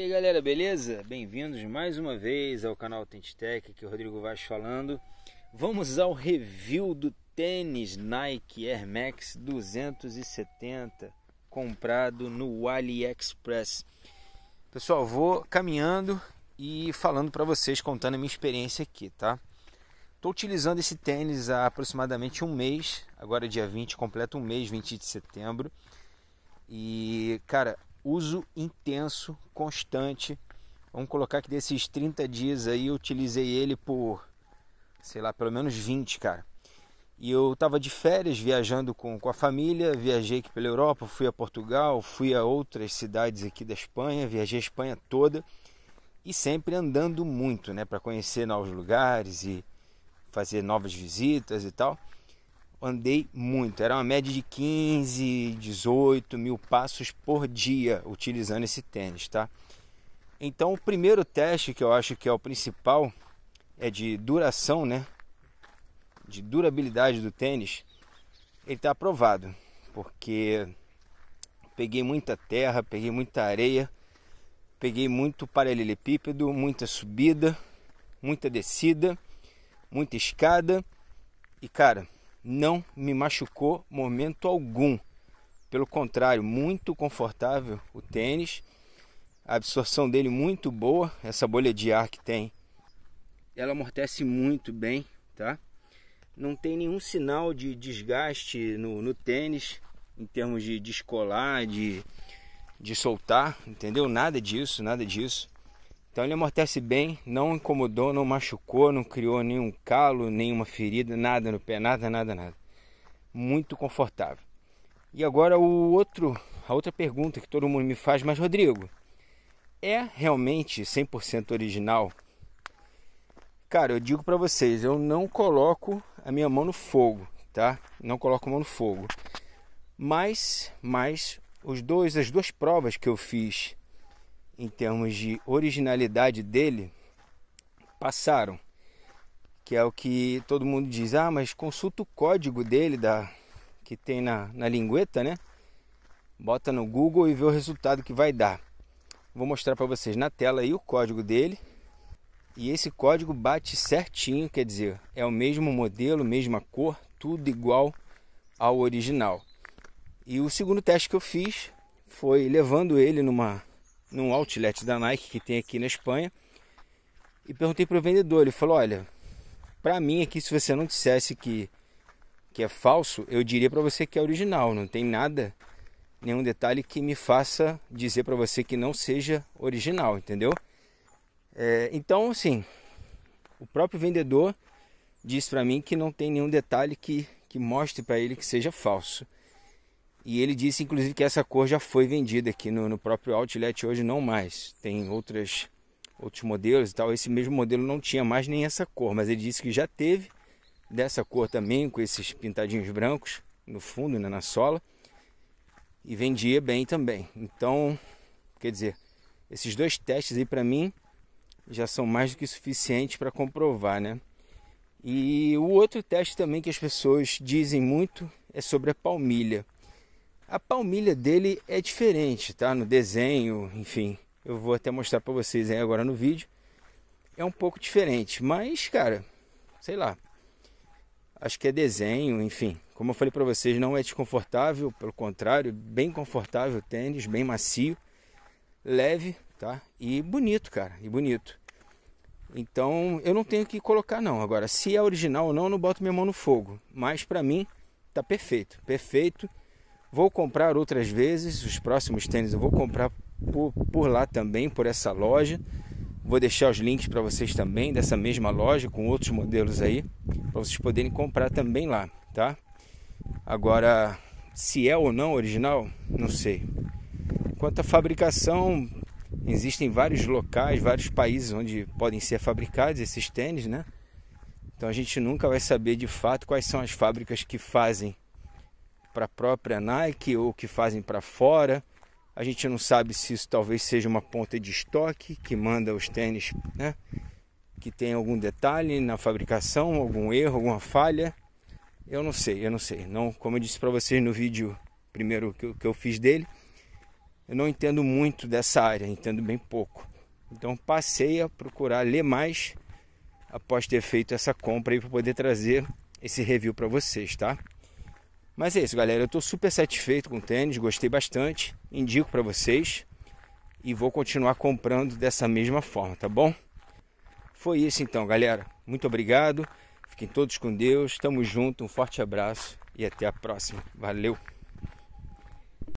E aí galera, beleza? Bem-vindos mais uma vez ao canal Tente aqui é o Rodrigo Vaz falando. Vamos ao review do tênis Nike Air Max 270, comprado no AliExpress. Pessoal, vou caminhando e falando para vocês, contando a minha experiência aqui, tá? Estou utilizando esse tênis há aproximadamente um mês, agora é dia 20, completa um mês, 20 de setembro. E, cara, uso intenso, constante. Vamos colocar que desses 30 dias aí eu utilizei ele por, sei lá, pelo menos 20, cara. E eu estava de férias viajando com, com a família, viajei aqui pela Europa, fui a Portugal, fui a outras cidades aqui da Espanha, viajei a Espanha toda e sempre andando muito, né, para conhecer novos lugares e fazer novas visitas e tal andei muito. Era uma média de 15, 18 mil passos por dia utilizando esse tênis, tá? Então, o primeiro teste que eu acho que é o principal é de duração, né? De durabilidade do tênis. Ele está aprovado, porque peguei muita terra, peguei muita areia, peguei muito paralelepípedo, muita subida, muita descida, muita escada. E cara, não me machucou momento algum. Pelo contrário, muito confortável o tênis, a absorção dele é muito boa, essa bolha de ar que tem. Ela amortece muito bem, tá? Não tem nenhum sinal de desgaste no, no tênis, em termos de descolar, de, de soltar, entendeu? Nada disso, nada disso. Então ele amortece bem, não incomodou, não machucou, não criou nenhum calo, nenhuma ferida, nada no pé, nada, nada, nada. Muito confortável. E agora o outro, a outra pergunta que todo mundo me faz, mas Rodrigo, é realmente 100% original? Cara, eu digo para vocês, eu não coloco a minha mão no fogo, tá? Não coloco a mão no fogo. Mas, mas os dois, as duas provas que eu fiz em termos de originalidade dele, passaram. Que é o que todo mundo diz, ah, mas consulta o código dele da que tem na, na lingueta, né? Bota no Google e vê o resultado que vai dar. Vou mostrar para vocês na tela aí o código dele. E esse código bate certinho, quer dizer, é o mesmo modelo, mesma cor, tudo igual ao original. E o segundo teste que eu fiz foi levando ele numa num outlet da Nike que tem aqui na Espanha. E perguntei para o vendedor, ele falou: "Olha, para mim aqui se você não dissesse que que é falso, eu diria para você que é original, não tem nada, nenhum detalhe que me faça dizer para você que não seja original, entendeu?" É, então, assim, o próprio vendedor disse para mim que não tem nenhum detalhe que que mostre para ele que seja falso. E ele disse, inclusive, que essa cor já foi vendida aqui no, no próprio Outlet, hoje não mais. Tem outras, outros modelos e tal. Esse mesmo modelo não tinha mais nem essa cor, mas ele disse que já teve dessa cor também, com esses pintadinhos brancos no fundo, né, na sola. E vendia bem também. Então, quer dizer, esses dois testes aí para mim já são mais do que suficientes para comprovar, né? E o outro teste também que as pessoas dizem muito é sobre a palmilha. A palmilha dele é diferente, tá? No desenho, enfim. Eu vou até mostrar para vocês aí agora no vídeo. É um pouco diferente, mas, cara, sei lá. Acho que é desenho, enfim. Como eu falei para vocês, não é desconfortável, pelo contrário, bem confortável o tênis, bem macio, leve, tá? E bonito, cara, e bonito. Então, eu não tenho que colocar não. Agora, se é original ou não, eu não boto minha mão no fogo, mas para mim tá perfeito, perfeito Vou comprar outras vezes, os próximos tênis eu vou comprar por, por lá também, por essa loja. Vou deixar os links para vocês também dessa mesma loja com outros modelos aí, para vocês poderem comprar também lá, tá? Agora, se é ou não original, não sei. Quanto à fabricação, existem vários locais, vários países onde podem ser fabricados esses tênis, né? Então a gente nunca vai saber de fato quais são as fábricas que fazem para a própria Nike ou que fazem para fora. A gente não sabe se isso talvez seja uma ponta de estoque que manda os tênis, né? Que tem algum detalhe na fabricação, algum erro, alguma falha. Eu não sei, eu não sei. Não, como eu disse para vocês no vídeo primeiro que eu, que eu fiz dele, eu não entendo muito dessa área, entendo bem pouco. Então passei a procurar ler mais após ter feito essa compra para poder trazer esse review para vocês, tá? Mas é isso, galera. Eu estou super satisfeito com o tênis, gostei bastante, indico para vocês e vou continuar comprando dessa mesma forma, tá bom? Foi isso então, galera. Muito obrigado. Fiquem todos com Deus. Tamo junto. Um forte abraço e até a próxima. Valeu.